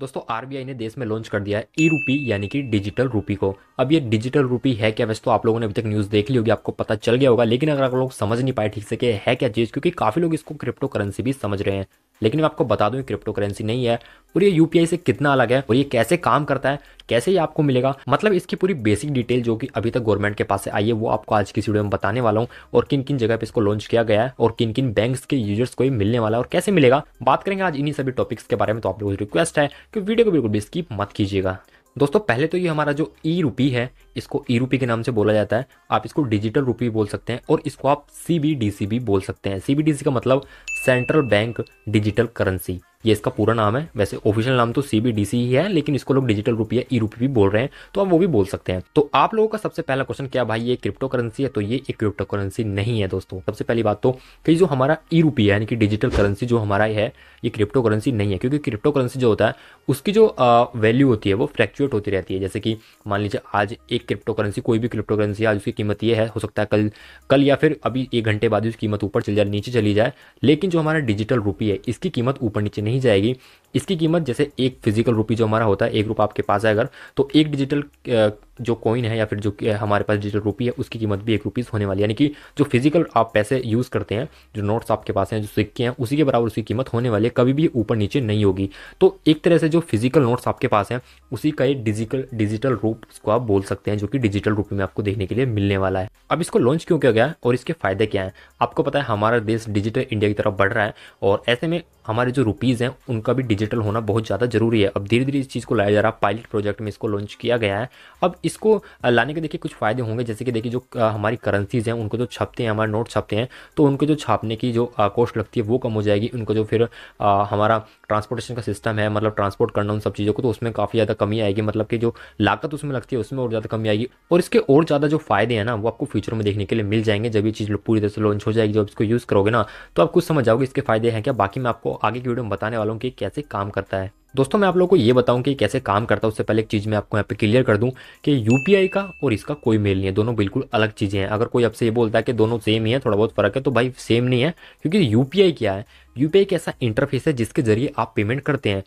दोस्तों आरबीआई ने देश में लॉन्च कर दिया ई रूपी यानी कि डिजिटल रूपी को अब ये डिजिटल रूपी है क्या वैसे तो आप लोगों ने अभी तक न्यूज़ देख ली होगी आपको पता चल गया होगा लेकिन अगर आप लोग समझ नहीं पाए ठीक से कि है क्या चीज़ क्योंकि काफ़ी लोग इसको क्रिप्टो करेंसी भी समझ रहे हैं लेकिन मैं आपको बता दूं क्रिप्टो करेंसी नहीं है और ये यूपीआई से कितना अलग है और ये कैसे काम करता है कैसे ये आपको मिलेगा मतलब इसकी पूरी बेसिक डिटेल जो कि अभी तक गवर्नमेंट के पास से आई है वो आपको आज की वीडियो में बताने वाला हूँ और किन किन जगह पे इसको लॉन्च किया गया है और किन किन बैंक के यूजर्स को ये मिलने वाला है और कैसे मिलेगा बात करेंगे आज इन्हीं सभी टॉपिक्स के बारे में तो आप लोगों से रिक्वेस्ट है कि वीडियो को बिल्कुल भी स्कीप मत कीजिएगा दोस्तों पहले तो ये हमारा जो ई रूपी है इसको ई रूपी के नाम से बोला जाता है आप इसको डिजिटल रूपी बोल सकते हैं और इसको आप सी बी डी सी भी बोल सकते हैं सी बी डी सी का मतलब सेंट्रल बैंक डिजिटल करेंसी ये इसका पूरा नाम है वैसे ऑफिशियल नाम तो सी ही है लेकिन इसको लोग डिजिटल रूपी या ई रूपी भी बोल रहे हैं तो आप वो भी बोल सकते हैं तो आप लोगों का सबसे पहला क्वेश्चन क्या भाई ये क्रिप्टो करेंसी है तो ये एक क्रिप्टो करेंसी नहीं है दोस्तों सबसे पहली बात तो कि जो हमारा ई रूपी है यानी कि डिजिटल करेंसी जो हमारा है ये क्रिप्टो करेंसी नहीं है क्योंकि क्रिप्टो करेंसी जो होता है उसकी जो वैल्यू होती है वो फ्लैक्चुएट होती रहती है जैसे कि मान लीजिए आज एक क्रिप्टो करेंसी कोई भी क्रिप्टो करेंसी आज उसकी कीमत ये है हो सकता है कल कल या फिर अभी एक घंटे बाद उसकी कीमत ऊपर चली जाए नीचे चली जाए लेकिन जो हमारा डिजिटल रूपी है इसकी कीमत ऊपर नीचे नहीं नहीं जाएगी इसकी कीमत जैसे एक फिजिकल रुपी जो हमारा होता है एक रुपये आपके पास है अगर तो एक डिजिटल जो कॉइन है या फिर जो हमारे पास डिजिटल रुपी है उसकी कीमत भी एक रुपीज़ होने वाली है यानी कि जो फिजिकल आप पैसे यूज़ करते हैं जो नोट्स आपके पास हैं जो सिक्के हैं उसी के बराबर उसकी कीमत होने वाली है कभी भी ऊपर नीचे नहीं होगी तो एक तरह से जो फिजिकल नोट्स आपके पास हैं उसी का एक डिजिटल डिजिटल रूप को आप बोल सकते हैं जो कि डिजिटल रूप में आपको देखने के लिए मिलने वाला है अब इसको लॉन्च क्यों किया गया है और इसके फ़ायदे क्या हैं आपको पता है हमारा देश डिजिटल इंडिया की तरफ बढ़ रहा है और ऐसे में हमारे जो रुपीज़ हैं उनका भी डिजिटल होना बहुत ज़्यादा ज़रूरी है अब धीरे धीरे इस चीज़ को लाया जा रहा है पायलट प्रोजेक्ट में इसको लॉन्च किया गया है अब इसको लाने के देखिए कुछ फ़ायदे होंगे जैसे कि देखिए जो हमारी करेंसीज़ हैं उनको जो छपते हैं हमारे नोट छपते हैं तो उनको जो छापने की जो कॉस्ट लगती है वो कम हो जाएगी उनको जो फिर हमारा ट्रांसपोर्टेशन का सिस्टम है मतलब ट्रांसपोर्ट करना उन सब चीज़ों को तो उसमें काफ़ी ज़्यादा कमी आएगी मतलब कि जो लागत उसमें लगती है उसमें और ज़्यादा कमी आएगी और इसके और ज़्यादा जो फायदे हैं ना वो आपको फ्यूचर में देखने के लिए मिल जाएंगे जब ये चीज़ पूरी तरह से लॉन्च हो जाएगी जब इसको यूज़ करोगे ना तो आप कुछ समझ जाओगे इसके फायदे हैं क्या बाकी मैं आपको आगे की वीडियो में बताने वाला हूँ कि कैसे काम करता है दोस्तों मैं आप लोगों को ये बताऊं कि कैसे काम करता है उससे पहले एक चीज़ मैं आपको यहाँ पे क्लियर कर दूं कि यूपीआई का और इसका कोई मेल नहीं है दोनों बिल्कुल अलग चीज़ें हैं अगर कोई आपसे ये बोलता है कि दोनों सेम ही है थोड़ा बहुत फर्क है तो भाई सेम नहीं है क्योंकि यूपीआई क्या है यूपीआई एक ऐसा इंटरफेस है जिसके जरिए आप पेमेंट करते हैं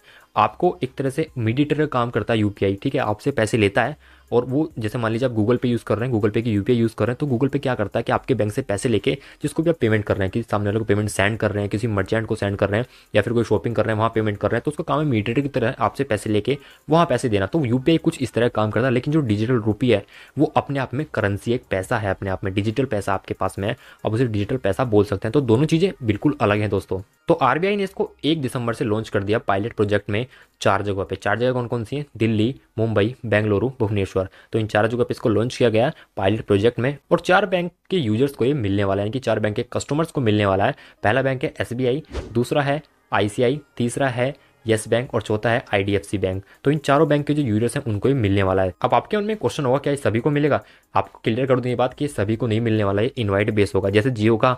आपको एक तरह से मीडिएटर काम करता है यूपीआई ठीक है आपसे पैसे लेता है और वो जैसे मान लीजिए आप गूगल पे यूज़ कर रहे हैं गूगल पे की यू यूज़ कर रहे हैं तो गूगल पे क्या करता है कि आपके बैंक से पैसे लेके जिसको भी आप पेमेंट कर रहे हैं कि सामने वाले को पेमेंट सेंड कर रहे हैं किसी मर्चेंट को सेंड कर रहे हैं या फिर कोई शॉपिंग कर रहे हैं वहाँ पेमेंट कर रहे हैं तो उसका काम है मीटर की तरह आपसे पैसे लेके वहाँ पैसे देना तो यू कुछ इस तरह काम करता है लेकिन जो डिजिटल रूपी है वो अपने आप में करेंसी एक पैसा है अपने आप में डिजिटल पैसा आपके पास में है आप उसे डिजिटल पैसा बोल सकते हैं तो दोनों चीज़ें बिल्कुल अलग हैं दोस्तों तो आरबीआई ने इसको एक दिसंबर से लॉन्च कर दिया पायलट प्रोजेक्ट में चार जगहों पे चार जगह कौन कौन सी हैं दिल्ली मुंबई बेंगलुरु भुवनेश्वर तो इन चार जगहों पे इसको लॉन्च किया गया है पायलट प्रोजेक्ट में और चार बैंक के यूजर्स को ये मिलने वाला है यानी कि चार बैंक के कस्टमर्स को मिलने वाला है पहला बैंक है एस दूसरा है आई तीसरा है येस बैंक और चौथा है आईडीएफसी बैंक तो इन चारों बैंक के जो यूजर्स हैं उनको भी मिलने वाला है अब आपके उनमें क्वेश्चन होगा क्या सभी को मिलेगा आपको क्लियर कर दूँ ये बात कि सभी को नहीं मिलने वाला है इन्वाइट बेस होगा जैसे जियो का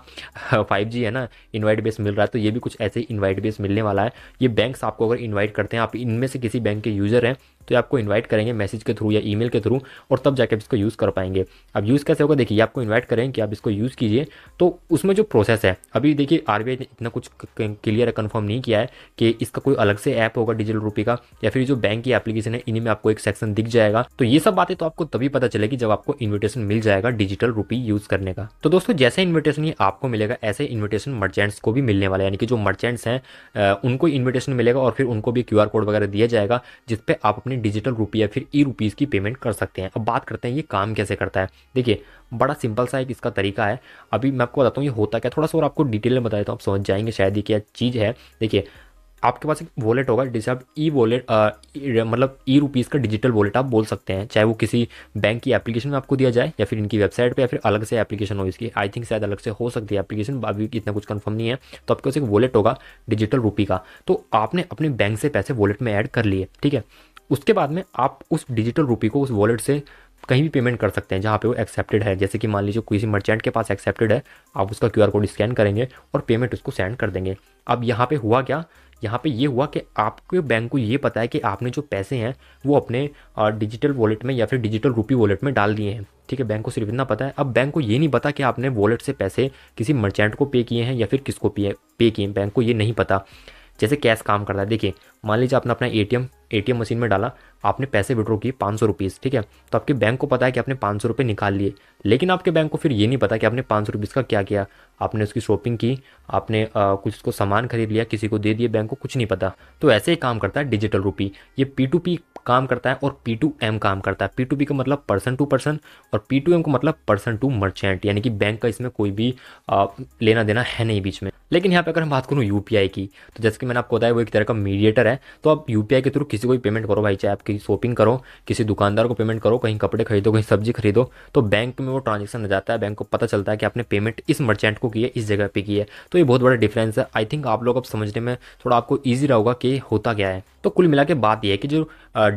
फाइव हाँ, है ना इन्वाइट बेस मिल रहा है तो ये भी कुछ ऐसे इन्वाइट बेस मिलने वाला है ये बैंक आपको अगर इन्वाइट करते हैं आप इनमें से किसी बैंक के यूजर हैं तो ये आपको इन्वाइट करेंगे मैसेज के थ्रू या ईमेल के थ्रू और तब जाके आप इसको यूज़ कर पाएंगे अब यूज़ कैसे होगा देखिए आपको इन्वाइट करेंगे कि आप इसको यूज़ कीजिए तो उसमें जो प्रोसेस है अभी देखिए आर ने इतना कुछ क्लियर है कन्फर्म नहीं किया है कि इसका कोई अलग से ऐप होगा डिजिटल रूपी का या फिर जो बैंक की एप्लीकेशन है इन्हीं में आपको एक सेक्शन दिख जाएगा तो ये सब बातें तो आपको तभी पता चलेगी जब आपको इन्विटेशन मिल जाएगा डिजिटल रूपी यूज़ करने का तो दोस्तों जैसे इन्विटेशन ये आपको मिलेगा ऐसे इन्विटेशन मर्चेंट्स को भी मिलने वाला है यानी कि जो मर्चेंट्स हैं उनको इन्विटेशन मिलेगा और फिर उनको भी क्यू कोड वगैरह दिया जाएगा जिसपे आप अपने अपनी डिजिटल रुपी या फिर ई रुपीज़ की पेमेंट कर सकते हैं अब बात करते हैं ये काम कैसे करता है देखिए बड़ा सिंपल सा एक इसका तरीका है अभी मैं आपको बताता हूँ ये होता क्या थोड़ा सा और आपको डिटेल में बता देता हूँ आप समझ जाएंगे शायद ये क्या चीज़ है देखिए आपके पास एक वॉलेट होगा जिसे आप ई वॉलेट e, मतलब ई रुपीज़ का डिजिटल वॉलेट आप बोल सकते हैं चाहे वो किसी बैंक की एप्लीकेशन में आपको दिया जाए या फिर इनकी वेबसाइट पे या फिर अलग से एप्लीकेशन हो इसकी आई थिंक शायद अलग से हो सकती है एप्लीकेशन अभी इतना कुछ कंफर्म नहीं है तो आपके पास एक वॉलेट होगा डिजिटल रुपी का तो आपने अपने बैंक से पैसे वॉलेट में ऐड कर लिए ठीक है उसके बाद में आप उस डिजिटल रूपी को उस वॉलेट से कहीं भी पेमेंट कर सकते हैं जहाँ पे वो एक्सेप्टेड है जैसे कि मान लीजिए किसी मर्चेंट के पास एक्सेप्टेड है आप उसका क्यूआर कोड स्कैन करेंगे और पेमेंट उसको सेंड कर देंगे अब यहाँ पे हुआ क्या यहाँ पे ये हुआ कि आपके बैंक को ये पता है कि आपने जो पैसे हैं वो अपने डिजिटल वॉलेट में या फिर डिजिटल रूपी वॉलेट में डाल दिए हैं ठीक है बैंक को सिर्फ इतना पता है अब बैंक को ये नहीं पता कि आपने वॉलेट से पैसे किसी मर्चेंट को पे किए हैं या फिर किसको पे पे किए बैंक को ये नहीं पता जैसे कैश काम करता है देखिए मान लीजिए आपने अपना ए ए मशीन में डाला आपने पैसे विड्रॉ किए पाँच सौ रुपीज़ ठीक है तो आपके बैंक को पता है कि आपने पाँच सौ रुपये निकाल लिए लेकिन आपके बैंक को फिर ये नहीं पता कि आपने पाँच सौ रुपीज़ का क्या किया आपने उसकी शॉपिंग की आपने आ, कुछ उसको सामान खरीद लिया किसी को दे दिए बैंक को कुछ नहीं पता तो ऐसे ही काम करता है डिजिटल रूपी ये पी टू पी काम करता है और पी टू एम काम करता है पी टू बी का मतलब पर्सन टू पर्सन और पी टू एम का मतलब पर्सन टू मर्चेंट यानी कि बैंक का इसमें कोई भी आ, लेना देना है नहीं बीच में लेकिन यहाँ पे अगर हम बात करूँ यू की तो जैसे कि मैंने आपको बताया वो एक तरह का मीडिएटर है तो आप यू के थ्रू किसी को भी पेमेंट करो भाई चाहे आप किसी शॉपिंग करो किसी दुकानदार को पेमेंट करो कहीं कपड़े खरीदो कहीं सब्जी खरीदो तो बैंक में वो ट्रांजेक्शन जाता है बैंक को पता चलता है कि आपने पेमेंट इस मर्चेंट को की है इस जगह पे की है तो ये बहुत बड़ा डिफरेंस है आई थिंक आप लोग अब समझने में थोड़ा आपको ईजी रहा होगा कि होता क्या है तो कुल मिला के बात यह है कि जो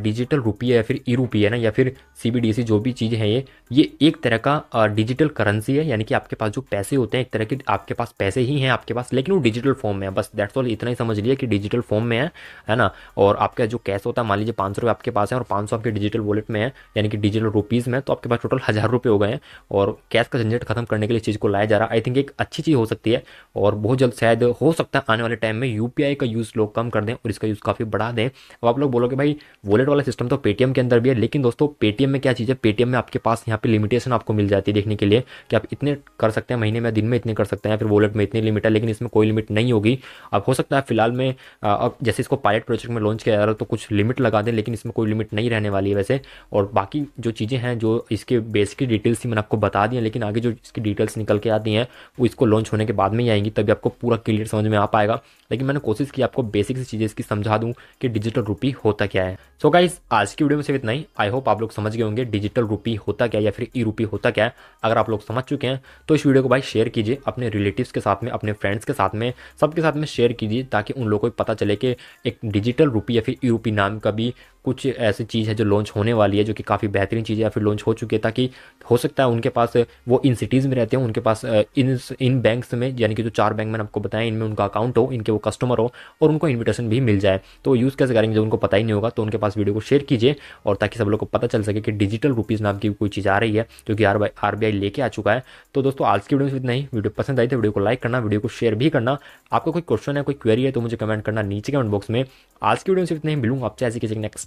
डिजिटल रुपये या फिर ई रुपये है ना या फिर सी जो भी चीज़ है ये ये एक तरह का डिजिटल करेंसी है यानी कि आपके पास जो पैसे होते हैं एक तरह के आपके पास पैसे ही हैं आपके पास लेकिन वो डिजिटल फॉर्म में है बस दैट्स ऑल इतना ही समझ लिया कि डिजिटल फॉर्म में है है ना और आपका जो कैश होता है मान लीजिए पाँच सौ आपके पास है और पाँच सौ आपके डिजिटल वॉलेट में है यानी कि डिजिटल रुपीज़ में तो आपके पास टोटल हज़ार रुपये हो गए हैं और कैश का झंझट खत्म करने के लिए चीज़ को लाया जा रहा है आई थिंक एक अच्छी चीज़ हो सकती है और बहुत जल्द शायद हो सकता है आने वाले टाइम में यूपीआई का यूज़ लोग कम कर दें और इसका यूज़ काफ़ी बढ़ा दें अब आप लोग बोलोगे भाई वॉलेट वॉलेट वाला सिस्टम तो पेटीएम के अंदर भी है लेकिन दोस्तों पेटीएम में क्या चीज़ है पेटीएम में आपके पास यहाँ पे लिमिटेशन आपको मिल जाती है देखने के लिए कि आप इतने कर सकते हैं महीने में दिन में इतने कर सकते हैं या फिर वॉलेट में इतनी लिमिट है लेकिन इसमें कोई लिमिट नहीं होगी अब हो सकता है फिलहाल में अब जैसे इसको पायलट प्रोजेक्ट में लॉन्च किया जा रहा है तो कुछ लिमिट लगा दें लेकिन इसमें कोई लिमिट नहीं रहने वाली है वैसे और बाकी जो चीज़ें हैं जो इसके बेसिक डिटेल्स थी मैंने आपको बता दी लेकिन आगे जो इसकी डिटेल्स निकल के आती हैं वो इसको लॉन्च होने के बाद में ही आएंगी तभी आपको पूरा क्लियर समझ में आ पाएगा लेकिन मैंने कोशिश की आपको बेसिक सी चीज़ें इसकी समझा दूँ कि डिजिटल रूपी होता क्या है सो so, गाइस आज की वीडियो में सिर्फ इतना ही आई होप आप लोग समझ गए होंगे डिजिटल रूपी होता क्या या फिर ई रूपी होता क्या है अगर आप लोग समझ चुके हैं तो इस वीडियो को भाई शेयर कीजिए अपने रिलेटिव्स के साथ में अपने फ्रेंड्स के साथ में सबके साथ में शेयर कीजिए ताकि उन लोगों को पता चले कि एक डिजिटल रूपी या फिर ई रूपी नाम का भी कुछ ऐसी चीज़ है जो लॉन्च होने वाली है जो कि काफ़ी बेहतरीन चीज़ है या फिर लॉन्च हो चुकी है ताकि हो सकता है उनके पास वो इन सिटीज़ में रहते हैं उनके पास इन इन बैंक्स में यानी कि जो चार बैंक मैंने आपको बताया इनमें उनका अकाउंट हो इनके वो कस्टमर हो और उनको इन्विटेशन भी मिल जाए तो यूज़ कैसे करेंगे जब उनको पता ही नहीं होगा तो उनके पास वीडियो को शेयर कीजिए और ताकि सब लोग को पता चल सके कि डिजिटल रुपीज़ नाम की कोई चीज़ आ रही है जो कि आर आरबीआई लेके आ चुका है तो दोस्तों आज की वीडियो में इतना ही वीडियो पसंद आई तो वीडियो को लाइक करना वीडियो को शेयर भी करना आपका कोई क्वेश्चन है कोई क्वेरी है तो मुझे कमेंट करना नीचे कमेंट बॉक्स में आज की वीडियो में इतना नहीं मिलूंगा आपसे ऐसी किसी नेक्स्ट